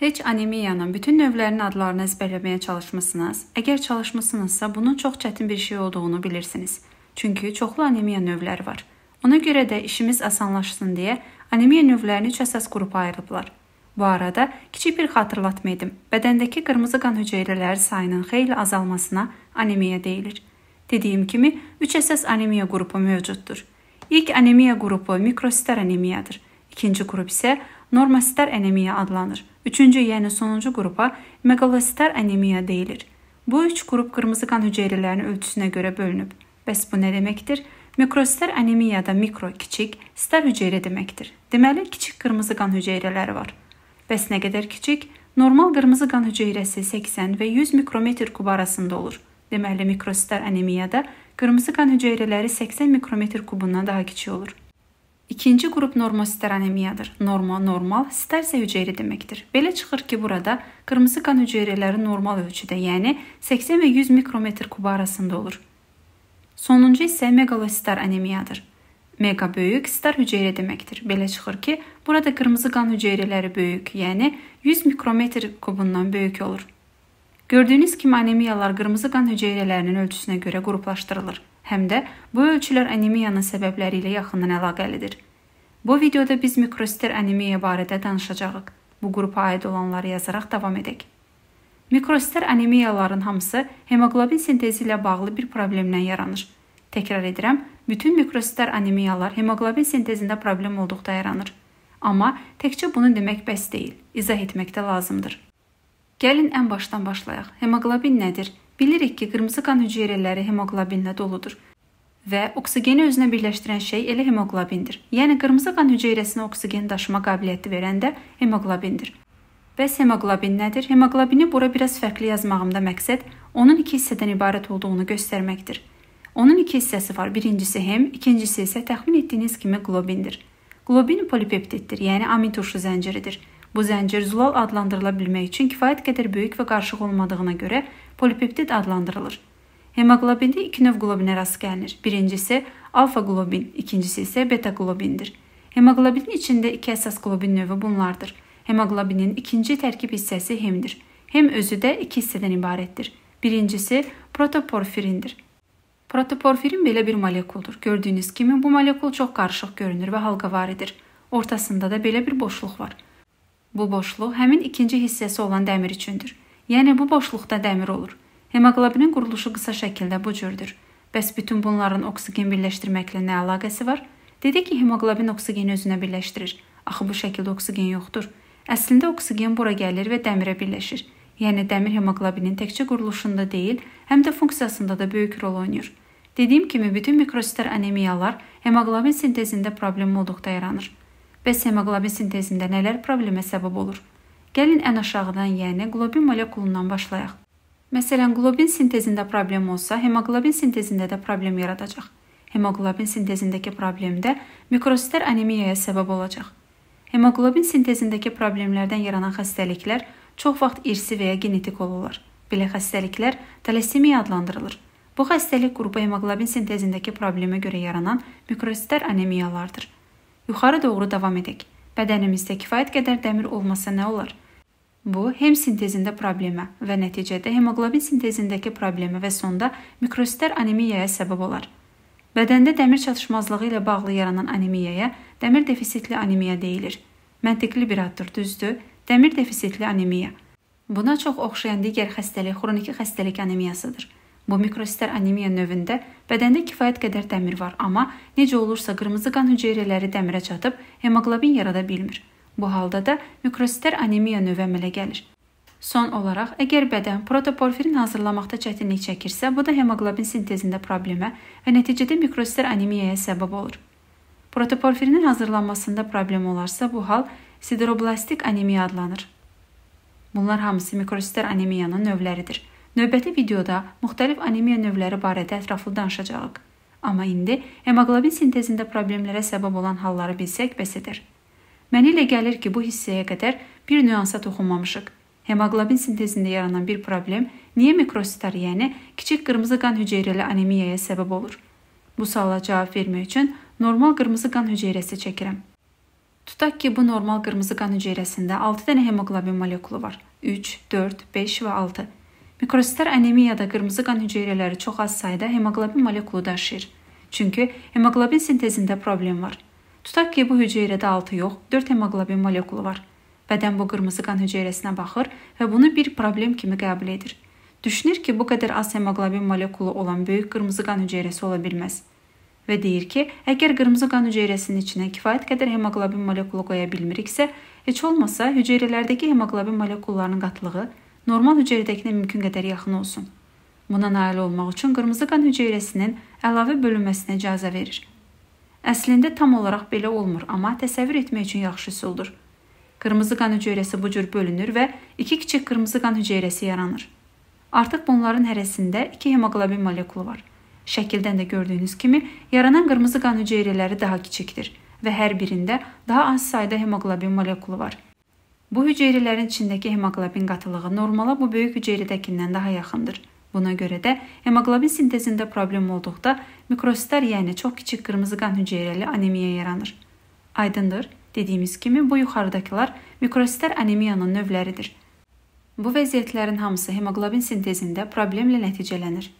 Heç anemiyanın bütün növlərinin adlarını əzbərləməyə çalışmısınız? Əgər çalışmısınızsa, bunun çox çətin bir şey olduğunu bilirsiniz. Çünki çoxlu anemiya növləri var. Ona görə də işimiz asanlaşsın deyə anemiya növlərini üç əsas qrupa ayırıblar. Bu arada kiçik bir xatırlatma edim. Bədəndəki qırmızı qan hüceyrələri sayının xeyli azalmasına anemiya deyilir. Dediyim kimi, üç əsas anemiya qrupu mövcuddur. İlk anemiya qrupu mikrositar anemiyadır. İkinci qrup isə normastar anemiya adlanır. Üçüncü, yəni sonuncu qrupa meqalositar anemiya deyilir. Bu üç qrup qırmızı qan hüceyrələrinin ölçüsünə görə bölünüb. Bəs bu nə deməkdir? Mikrositar anemiyada mikro kiçik, star hüceyrə deməkdir. Deməli, kiçik qırmızı qan hüceyrələri var. Bəs nə qədər kiçik? Normal qırmızı qan hüceyrəsi 80 və 100 mikrometr kub arasında olur. Deməli, mikrositar anemiyada qırmızı qan hüceyrələri 80 mikrometr kubundan daha kiçik olur. İkinci qrup normosisteranemiyadır. Norma normal, ster isə hüceyrə deməkdir. Belə çıxır ki, burada qırmızı qan hüceyrələri normal ölçüdə, yəni 80 və 100 mikrometr kub arasında olur. Sonuncu isə megalostar anemiyadır. Mega böyük star hüceyrə deməkdir. Belə çıxır ki, burada qırmızı qan hüceyrələri böyük, yəni 100 mikrometr kubundan böyük olur. Gördüyünüz kimi anemiyalar qırmızı qan hüceyrələrinin ölçüsünə görə qruplaşdırılır. Həm də bu ölçülər anemiyanın səbəbləri ilə yaxından əlaqəlidir. Bu videoda biz mikrositer anemiya barədə danışacağıq. Bu qrupa aid olanları yazaraq davam edək. Mikrositer anemiyaların hamısı hemoqlobin sintezi ilə bağlı bir problemlə yaranır. Təkrar edirəm, bütün mikrositer anemiyalar hemoqlobin sintezində problem olduqda yaranır. Amma təkcə bunu demək bəs deyil, izah etmək də lazımdır. Gəlin ən başdan başlayaq. Hemoqlobin nədir? Bilirik ki, qırmızı qan hüceyrələri hemoqlobinlə doludur və oksigeni özünə birləşdirən şey elə hemoqlobindir. Yəni qırmızı qan hüceyrəsinə oksigen daşıma qabiliyyəti verən də hemoqlobindir. Bəs hemoqlobin nədir? Hemoqlobini bura biraz fərqli yazmağımda məqsəd onun iki hissədən ibarət olduğunu göstərməkdir. Onun iki hissəsi var. Birincisi hem, ikincisi isə təxmin etdiyiniz kimi qlobindir. Qlobin polipeptiddir, yəni amin turşu zənciridir. Bu zəncir zulal adlandırıla bilmək üçün kifayət qədər böyük və qarışıq olmadığına görə polipeptid adlandırılır. Hemoqlobində iki növ qlobinə rast gəlinir. Birincisi alfa qlobin, ikincisi isə beta qlobindir. Hemoqlobinin içində iki əsas qlobin növü bunlardır. Hemoqlobinin ikinci tərkib hissəsi hemdir. Hem özü də iki hissədən ibarətdir. Birincisi protoporfirindir. Protoporfirin belə bir molekuldur. Gördüyünüz kimi bu molekul çox qarışıq görünür və halqavaridir. Ortasında da belə bir boşluq var. Bu boşluq həmin ikinci hissəsi olan dəmir üçündür. Yəni bu boşluqda dəmir olur. Hemoqlobinin quruluşu qısa şəkildə bu cürdür. Bəs bütün bunların oksigen birləşdirməklə nə əlaqəsi var? Dedi ki, hemoqlobin oksigeni özünə birləşdirir. Axı bu şəkildə oksigen yoxdur. Əslində oksigen bura gəlir və dəmirə birləşir. Yəni dəmir hemoqlobinin təkcə quruluşunda deyil, həm də funksiyasında da böyük rol oynayır. Dediyim kimi bütün mikrositer anemiyalar hemoqlobin sintezində problem olduqda yaranır. Bəs hemoqlobin sintezində nələr problemə səbəb olur? Gəlin ən aşağıdan, yəni qlobin molekulundan başlayaq. Məsələn, qlobin sintezində problem olsa, hemoqlobin sintezində də problem yaradacaq. Hemoqlobin sintezindəki problemdə mikrositlər anemiyaya səbəb olacaq. Hemoqlobin sintezindəki problemlərdən yaranan xəstəliklər çox vaxt irsi və ya genetik olurlar. Belə xəstəliklər talasemiya adlandırılır. Bu xəstəlik qrupu hemoqlobin sintezindəki problemə görə yaranan mikrositlər anemiyalardır. Yuxarı doğru davam edək. Bədənimizdə kifayət qədər dəmir olmasa nə olar? Bu hem sintezində problemə və nəticədə hemoqlobin sintezindəki problemə və sonda mikrositər anemiyaya səbəb olar. Bədəndə dəmir çatışmazlığı ilə bağlı yaranan anemiyaya dəmir defisitli anemiya deyilir. Məntiqli bir addır, düzdür? Dəmir defisitli anemiya. Buna çox oxşayan digər xəstəlik xroniki xəstəlik anemiyasıdır. Bu mikrositər anemiya növündə bədəndə kifayət qədər dəmir var, amma necə olursa qırmızı qan hüceyrələri dəmirə çatıb hemoqlobin yarada bilmir. Bu halda da mikrositer anemiya növü əmələ gəlir. Son olaraq, əgər bədən protoporfirin hazırlamaqda çətinlik çəkirsə, bu da hemoqlobin sintezində problemə və nəticədə mikrositer anemiyaya səbəb olur. Protoporfirinin hazırlanmasında problem olarsa, bu hal sideroblastik anemiya adlanır. Bunlar hamısı mikrositer anemiyanın növləridir. Növbəti videoda müxtəlif anemiya növləri barədə ətraflı danışacağıq. Amma indi hemoqlobin sintezində problemlərə səbəb olan halları bilsək bəs edər. Mənə elə gəlir ki, bu hissəyə qədər bir nüansa toxunmamışıq. Hemoqlobin sintezində yaranan bir problem niyə mikrostar, yəni kiçik qırmızı qan hüceyrəli anemiyaya səbəb olur? Bu suala cavab vermək üçün normal qırmızı qan hüceyrəsi çəkirəm. Tutaq ki, bu normal qırmızı qan hüceyrəsində 6 dənə hemoqlobin molekulu var. 3, 4, 5 və 6. Mikrostar anemiyada qırmızı qan hüceyrələri çox az sayda hemoqlobin molekulu daşıyır. Çünki hemoqlobin sintezində problem var. Tutaq ki, bu hüceyrədə 6 yox, 4 hemoqlobin molekulu var. Bədən bu qırmızı qan hüceyrəsinə baxır və bunu bir problem kimi qəbul edir. Düşünür ki, bu qədər az hemoqlobin molekulu olan böyük qırmızı qan hüceyrəsi ola bilməz və deyir ki, əgər qırmızı qan hüceyrəsinin içinə kifayət qədər hemoqlobin molekulu qoya bilmiriksə, heç olmasa hüceyrələrdəki hemoqlobin molekullarının qatlığı normal hüceyrədəkinə mümkün qədər yaxın olsun. Buna nail olmaq üçün qırmızı qan hüceyrəsinin əlavə bölünməsinə icazə verir. Əslində tam olaraq belə olmur, amma təsəvvür etmək üçün yaxşı üsuldur. Qırmızı qan hüceyrəsi bu cür bölünür və iki kiçik qırmızı qan hüceyrəsi yaranır. Artıq bunların hərəsində 2 hemoqlobin molekulu var. Şəkildən də gördüyünüz kimi, yaranan qırmızı qan hüceyrələri daha kiçikdir və hər birində daha az sayda hemoqlobin molekulu var. Bu hüceyrələrin içindəki hemoqlobin qatılığı normala bu böyük hüceyrədəkindən daha yaxındır. Buna görə də hemoqlobin sintezində problem olduqda mikrositlər, yəni çox kiçik qırmızı qan hüceyrəli anemiya yaranır. Aydındır? Dediyimiz kimi bu yuxarıdakılar mikrositlər anemiyanın növləridir. Bu vəziyyətlərin hamısı hemoqlobin sintezində problemlə nəticələnir.